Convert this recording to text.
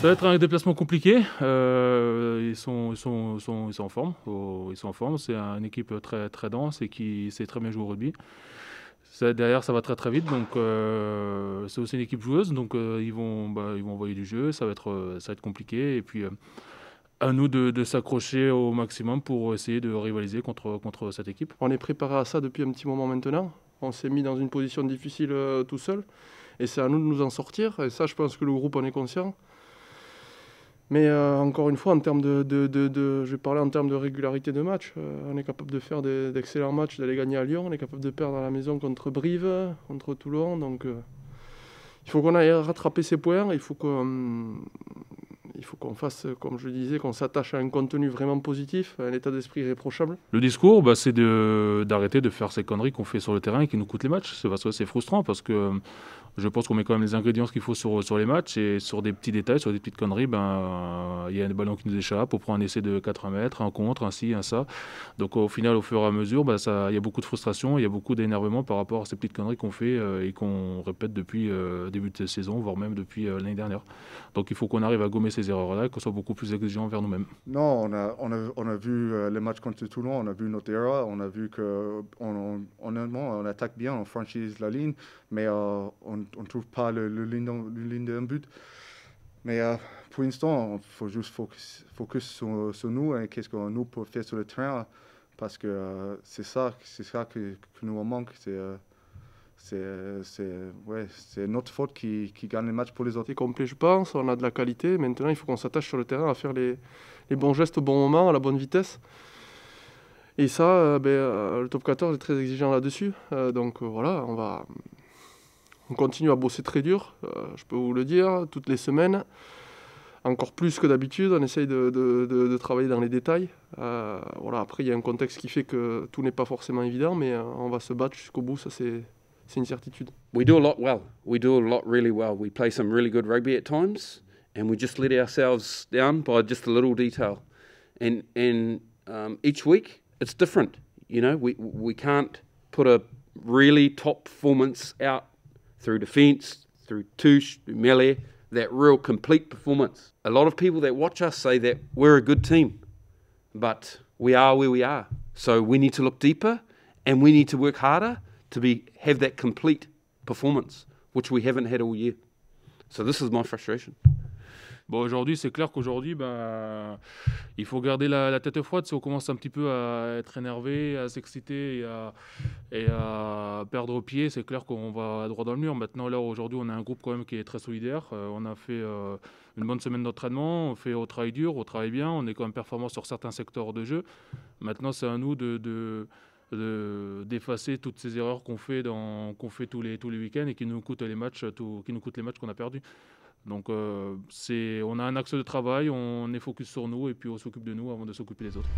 Ça va être un déplacement compliqué. Euh, ils, sont, sont, ils, en forme. C'est une équipe très, très dense et qui sait très bien jouer au rugby. derrière, ça va très très vite. Donc, euh, c'est aussi une équipe joueuse. Donc, euh, ils, vont, bah, ils vont envoyer du jeu. Ça va être, ça va être compliqué. Et puis, à nous de, s'accrocher au maximum pour essayer de rivaliser contre, contre cette équipe. On est préparé à ça depuis un petit moment maintenant. On s'est mis dans une position difficile tout seul. Et c'est à nous de nous en sortir. Et ça, je pense que le groupe en est conscient. Mais euh, encore une fois, en termes de, je vais parler en termes de régularité de match. Euh, on est capable de faire d'excellents matchs, d'aller gagner à Lyon. On est capable de perdre à la maison contre Brive, contre Toulon. Donc, euh, il faut qu'on aille rattraper ses points. Il faut qu'on il faut qu'on fasse, comme je disais, qu'on s'attache à un contenu vraiment positif, à un état d'esprit réprochable. Le discours, bah, c'est d'arrêter de, faire ces conneries qu'on fait sur le terrain et qui nous coûtent les matchs. C'est frustrant parce que euh, je pense qu'on met quand même les ingrédients qu'il faut sur, sur les matchs et sur des petits détails, sur des petites conneries, ben il y a un ballon qui nous échappe, on prend un essai de 80 mètres, un contre, un ci, un ça. Donc au final, au fur et à mesure, ben, il y a beaucoup de frustration, il y a beaucoup d'énervement par rapport à ces petites conneries qu'on fait euh, et qu'on répète depuis le euh, début de saison, voire même depuis l'année dernière. Donc il faut qu'on arrive à gommer ces qu'on soit beaucoup plus exigeant envers nous-mêmes. Non, on a, on a, on a vu euh, les matchs contre Toulon, on a vu notre erreur, on a vu que, on attaque bien, on franchise la ligne, mais euh, on ne trouve pas le, le ligne, d'un but. Mais euh, pour l'instant, il faut juste focus, focus sur, nous et qu'est-ce qu'on nous peut faire sur le terrain, parce que c'est ça, c'est ça que, nous manque, c'est c'est ouais, notre faute qui, gagne les matchs pour les autres. C'est je pense. On a de la qualité. Maintenant, il faut qu'on s'attache sur le terrain à faire les, bons gestes au bon moment, à la bonne vitesse. Et ça, euh, ben, euh, le top 14 est très exigeant là-dessus. Euh, donc voilà, on va. On continue à bosser très dur, je peux vous le dire, toutes les semaines. Encore plus que d'habitude, on essaye de, travailler dans les détails. voilà, après, il y a un contexte qui fait que tout n'est pas forcément évident, mais on va se battre jusqu'au bout, ça c'est certitude. We do a lot well. We do a lot really well. We play some really good rugby at times, and we just let ourselves down by just a little detail. And and um, each week it's different. You know, we we can't put a really top performance out through defence, through touche, through melee, that real complete performance. A lot of people that watch us say that we're a good team, but we are where we are. So we need to look deeper and we need to work harder to be have that complete performance, which we haven't had all year. So this is frustration. Bon, aujourd'hui, c'est clair qu'aujourd'hui, ben, il faut garder la, tête froide. Si on commence un petit peu à être énervé, à s'exciter et à, perdre pied, c'est clair qu'on va droit dans le mur. Maintenant, là, aujourd'hui, on a un groupe quand même qui est très solidaire. Euh, on a fait euh, une bonne semaine d'entraînement. On fait au travail dur, au travail bien. On est quand même performant sur certains secteurs de jeu. Maintenant, c'est à nous de d'effacer toutes ces erreurs qu'on fait, qu'on fait tous les, tous les week-ends et qui nous coûtent les matchs, euh, qui nous coûtent les matchs qu'on a perdus. Donc euh, on a un axe de travail, on est focus sur nous et puis on s'occupe de nous avant de s'occuper des autres.